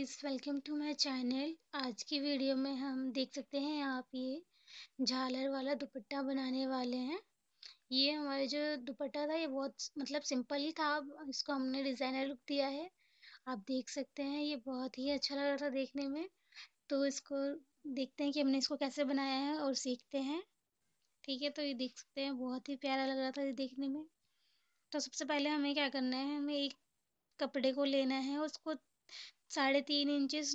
guys welcome to my channel आज की video में हम देख सकते हैं आप ये झालर वाला दुपट्टा बनाने वाले हैं ये हमारे जो दुपट्टा था ये बहुत मतलब सिंपल ही था इसको हमने डिज़ाइनर लुक दिया है आप देख सकते हैं ये बहुत ही अच्छा लग रहा था देखने में तो इसको देखते हैं कि हमने इसको कैसे बनाया है और सीखते हैं ठीक है तो ये देख सकते हैं बहुत ही प्यारा लग रहा था ये देखने में तो सबसे पहले हमें क्या करना है हमें एक कपड़े को लेना है उसको साढ़े तीन इंचेस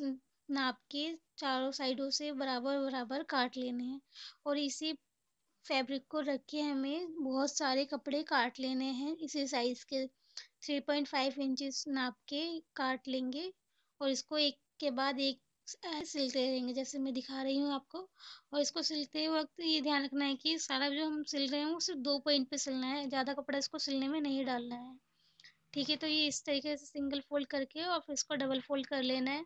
नाप के चारों साइडों से बराबर बराबर काट लेने हैं और इसी फैब्रिक को रख के हमें बहुत सारे कपड़े काट लेने हैं इसी साइज़ के थ्री पॉइंट फाइव इंचिस नाप के काट लेंगे और इसको एक के बाद एक सिलते रहेंगे जैसे मैं दिखा रही हूँ आपको और इसको सिलते वक्त ये ध्यान रखना है कि सारा जो हम सिल रहे हैं वो सिर्फ दो पॉइंट पे सिलना है ज़्यादा कपड़ा इसको सिलने में नहीं डालना है ठीक है तो ये इस तरीके से सिंगल फोल्ड करके और फिर इसको डबल फोल्ड कर लेना है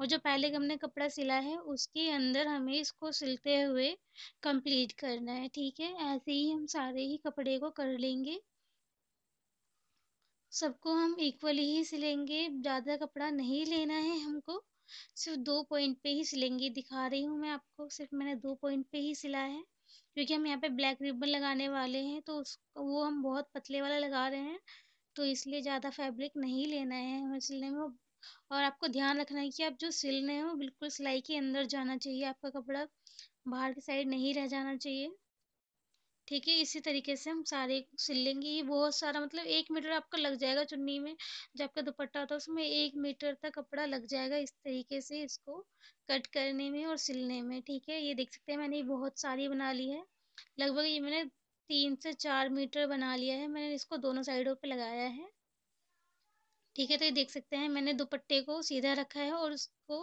और जो पहले हमने कपड़ा सिला है उसके अंदर हमें इसको सिलते हुए कंप्लीट करना है ठीक है ऐसे ही हम सारे ही कपड़े को कर लेंगे सबको हम इक्वली ही सिलेंगे ज़्यादा कपड़ा नहीं लेना है हमको सिर्फ दो पॉइंट पे ही सिलेंगे दिखा रही हूँ मैं आपको सिर्फ मैंने दो पॉइंट पे ही सिला है क्योंकि हम यहाँ पे ब्लैक रिबन लगाने वाले हैं तो उस वो हम बहुत पतले वाला लगा रहे हैं तो इसलिए ज़्यादा फैब्रिक नहीं लेना है हमें सिलने में और आपको ध्यान रखना है कि आप जो सिल रहे हैं वो बिल्कुल सिलाई के अंदर जाना चाहिए आपका कपड़ा बाहर की साइड नहीं रह जाना चाहिए ठीक है इसी तरीके से हम सारे सिल लेंगे ये बहुत सारा मतलब एक मीटर आपका लग जाएगा चुन्नी में जो आपका दुपट्टा होता है उसमें एक मीटर तक कपड़ा लग जाएगा इस तरीके से इसको कट करने में और सिलने में ठीक है ये देख सकते हैं मैंने ये बहुत सारी बना ली है लगभग ये मैंने तीन से चार मीटर बना लिया है मैंने इसको दोनों साइडों पे लगाया है ठीक है तो ये देख सकते हैं मैंने दुपट्टे को सीधा रखा है और उसको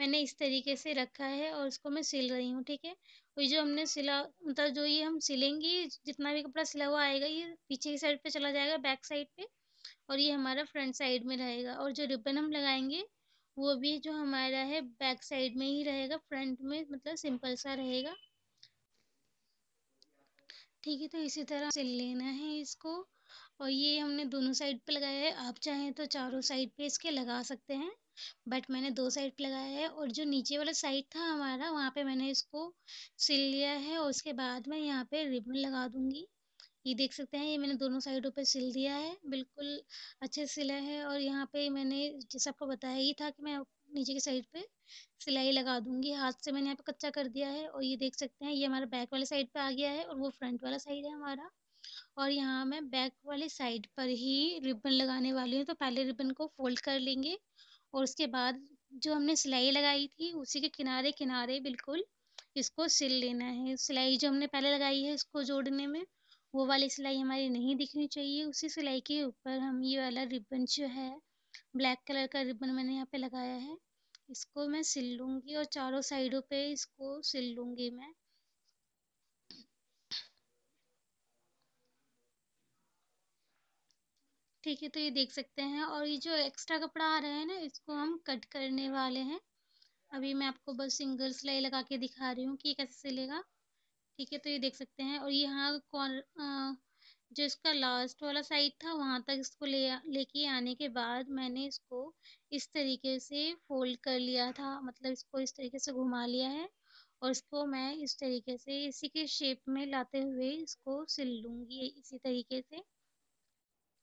मैंने इस तरीके से रखा है और उसको मैं सिल रही हूँ ठीक है और जो हमने सिला मतलब जो ये हम सिलेंगे जितना भी कपड़ा सिला हुआ आएगा ये पीछे की साइड पे चला जाएगा बैक साइड पे और ये हमारा फ्रंट साइड में रहेगा और जो रिबन हम लगाएंगे वो भी जो हमारा है बैक साइड में ही रहेगा फ्रंट में मतलब सिंपल सा रहेगा ठीक है तो इसी तरह से लेना है इसको और ये हमने दोनों साइड पे लगाया है आप चाहें तो चारों साइड पे इसके लगा सकते हैं बट मैंने दो साइड पे लगाया है और जो नीचे वाला साइड था हमारा वहाँ पे मैंने इसको सिल लिया है और उसके बाद मैं यहाँ पे रिबन लगा दूँगी ये देख सकते हैं ये मैंने दोनों साइडों पे सिल दिया है बिल्कुल अच्छे सिला है और यहाँ पे मैंने जैसे आपको बताया ही था कि मैं नीचे के साइड पे सिलाई लगा दूंगी हाथ से मैंने यहाँ पे कच्चा कर दिया है और ये देख सकते हैं ये हमारा बैक वाले साइड पे आ गया है और वो फ्रंट वाला साइड है हमारा और यहाँ मैं बैक वाले साइड पर ही रिबन लगाने वाली हूँ तो पहले रिबन को फोल्ड कर लेंगे और उसके बाद जो हमने सिलाई लगाई थी उसी के किनारे किनारे बिल्कुल इसको सिल लेना है सिलाई जो हमने पहले लगाई है इसको जोड़ने में वो वाली सिलाई हमारी नहीं दिखनी चाहिए उसी सिलाई के ऊपर हम ये वाला रिबन जो है ब्लैक कलर का रिबन मैंने यहाँ पे लगाया है इसको मैं सिल लूँगी और चारों साइडों पे इसको सिल लूँगी मैं ठीक है तो ये देख सकते हैं और ये जो एक्स्ट्रा कपड़ा आ रहा है ना इसको हम कट करने वाले हैं अभी मैं आपको बस सिंगल सिलाई लगा के दिखा रही हूँ कि ये कैसे सिलेगा ठीक है तो ये देख सकते हैं और यहाँ कॉर्नर जो इसका लास्ट वाला साइड था वहाँ तक इसको ले लेके आने के बाद मैंने इसको इस तरीके से फोल्ड कर लिया था मतलब इसको इस तरीके से घुमा लिया है और इसको मैं इस तरीके से इसी के शेप में लाते हुए इसको सिल लूँगी इसी तरीके से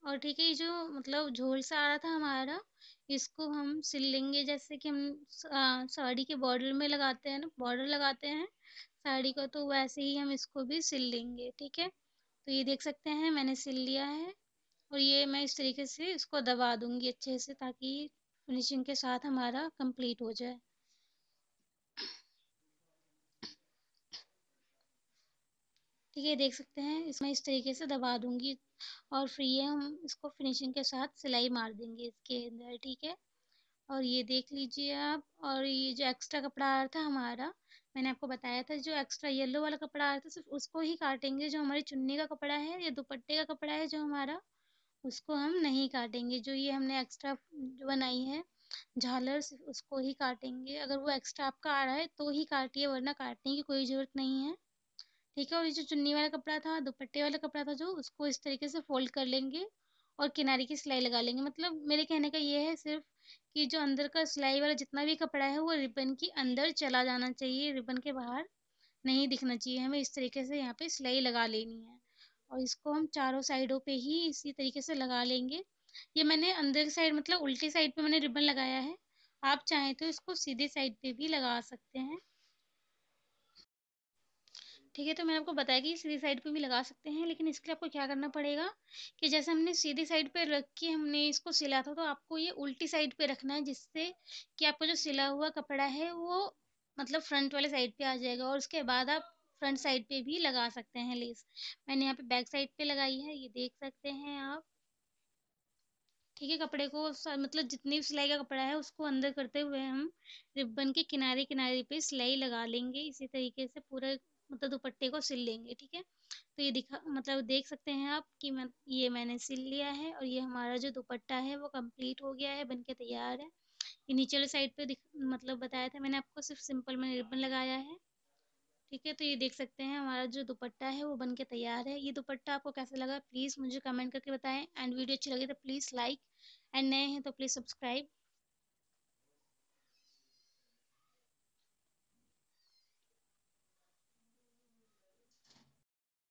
और ठीक है ये जो मतलब झोल सा आ रहा था हमारा इसको हम सिल लेंगे जैसे कि हम साड़ी के बॉर्डर में लगाते हैं ना बॉर्डर लगाते हैं साड़ी को तो वैसे ही हम इसको भी सिल लेंगे ठीक है तो ये देख सकते हैं मैंने सिल लिया है और ये मैं इस तरीके से इसको दबा दूंगी अच्छे से ताकि फिनिशिंग के साथ हमारा कंप्लीट हो जाए ठीक है देख सकते हैं इसमें इस तरीके से दबा दूंगी और फिर ये हम इसको फिनिशिंग के साथ सिलाई मार देंगे इसके अंदर ठीक है और ये देख लीजिए आप और ये जो एक्स्ट्रा कपड़ा आया था हमारा मैंने आपको बताया था जो एक्स्ट्रा येलो वाला कपड़ा आ रहा था सिर्फ उसको ही काटेंगे जो हमारी चुन्नी का कपड़ा है या दुपट्टे का कपड़ा है जो हमारा उसको हम नहीं काटेंगे जो ये हमने एक्स्ट्रा बनाई है झालर उसको ही काटेंगे अगर वो एक्स्ट्रा आपका आ रहा है तो ही काटिए वरना काटने की कोई ज़रूरत नहीं है ठीक है और ये जो चुन्नी वाला कपड़ा था दुपट्टे वाला कपड़ा था जो उसको इस तरीके से फोल्ड कर लेंगे और किनारे की सिलाई लगा लेंगे मतलब मेरे कहने का ये है सिर्फ कि जो अंदर का सिलाई वाला जितना भी कपड़ा है वो रिबन के अंदर चला जाना चाहिए रिबन के बाहर नहीं दिखना चाहिए हमें इस तरीके से यहाँ पे सिलाई लगा लेनी है और इसको हम चारों साइडों पे ही इसी तरीके से लगा लेंगे ये मैंने अंदर की साइड मतलब उल्टी साइड पे मैंने रिबन लगाया है आप चाहें तो इसको सीधे साइड पे भी लगा सकते हैं ठीक है तो मैंने आपको बताया कि सीधी साइड पे भी लगा सकते हैं लेकिन इसके लिए आपको क्या करना पड़ेगा कि जैसे हमने सीधी साइड पे रख के हमने इसको सिला था तो आपको ये उल्टी साइड पे रखना है जिससे कि आपका जो सिला हुआ कपड़ा है वो मतलब फ्रंट वाले साइड पे आ जाएगा और उसके बाद आप फ्रंट साइड पे भी लगा सकते हैं लेस मैंने यहाँ पे बैक साइड पे लगाई है ये देख सकते हैं आप ठीक है कपड़े को मतलब जितनी भी सिलाई का कपड़ा है उसको अंदर करते हुए हम रिबन के किनारे किनारे पे सिलाई लगा लेंगे इसी तरीके से पूरा मतलब दुपट्टे को सिल लेंगे ठीक है तो ये दिखा मतलब देख सकते हैं आप कि मैं ये मैंने सिल लिया है और ये हमारा जो दुपट्टा है वो कंप्लीट हो गया है बनके तैयार है ये नीचे वाले साइड पे दिख मतलब बताया था मैंने आपको सिर्फ सिंपल मैंने रिबन लगाया है ठीक है तो ये देख सकते हैं हमारा जो दुपट्टा है वो बनके तैयार है ये दुपट्टा आपको कैसा लगा प्लीज़ मुझे कमेंट करके बताएं एंड वीडियो अच्छी लगी तो प्लीज़ लाइक एंड नए हैं तो प्लीज़ सब्सक्राइब